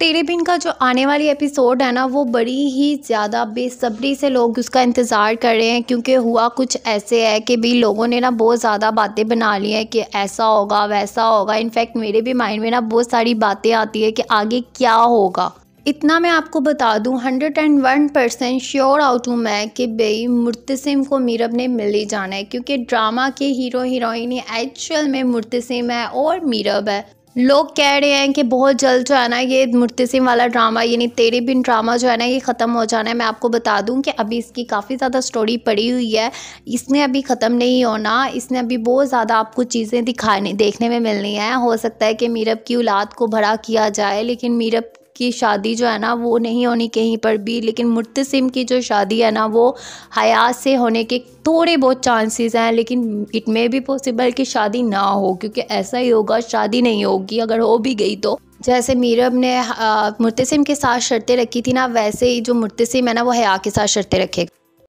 तेरे बिन का जो आने वाली एपिसोड है ना वो बड़ी ही ज़्यादा बेसब्री से लोग उसका इंतज़ार कर रहे हैं क्योंकि हुआ कुछ ऐसे है कि भाई लोगों ने ना बहुत ज़्यादा बातें बना ली हैं कि ऐसा होगा वैसा होगा इनफैक्ट मेरे भी माइंड में ना बहुत सारी बातें आती है कि आगे क्या होगा इतना मैं आपको बता दूं hundred and one percent sure आउट हूँ मैं कि भई मुर्तसिम को मीरब ने मिल ही जाना है क्योंकि ड्रामा के हीरो हीरोइन एक्चुअल में मुर्तसिम है और मीरब है लोग कह रहे हैं कि बहुत जल्द जो है ना ये मूर्ति सिंह वाला ड्रामा यानी तेरे बिन ड्रामा जो है ना ये ख़त्म हो जाना है मैं आपको बता दूं कि अभी इसकी काफ़ी ज़्यादा स्टोरी पड़ी हुई है इसने अभी ख़त्म नहीं होना इसने अभी बहुत ज़्यादा आपको चीज़ें दिखाने देखने में मिलनी है हो सकता है कि मीरब की औलाद को भरा किया जाए लेकिन मीरब की शादी जो है ना वो नहीं होनी कहीं पर भी लेकिन मुतसिम की जो शादी है ना वो हयात से होने के थोड़े बहुत चांसेस हैं लेकिन इट मे भी पॉसिबल कि शादी ना हो क्योंकि ऐसा ही होगा शादी नहीं होगी अगर हो भी गई तो जैसे मीरब ने मुतसिम के साथ शर्तें रखी थी ना वैसे ही जो मुतसिम है ना वो हया के साथ शर्तें रखेगा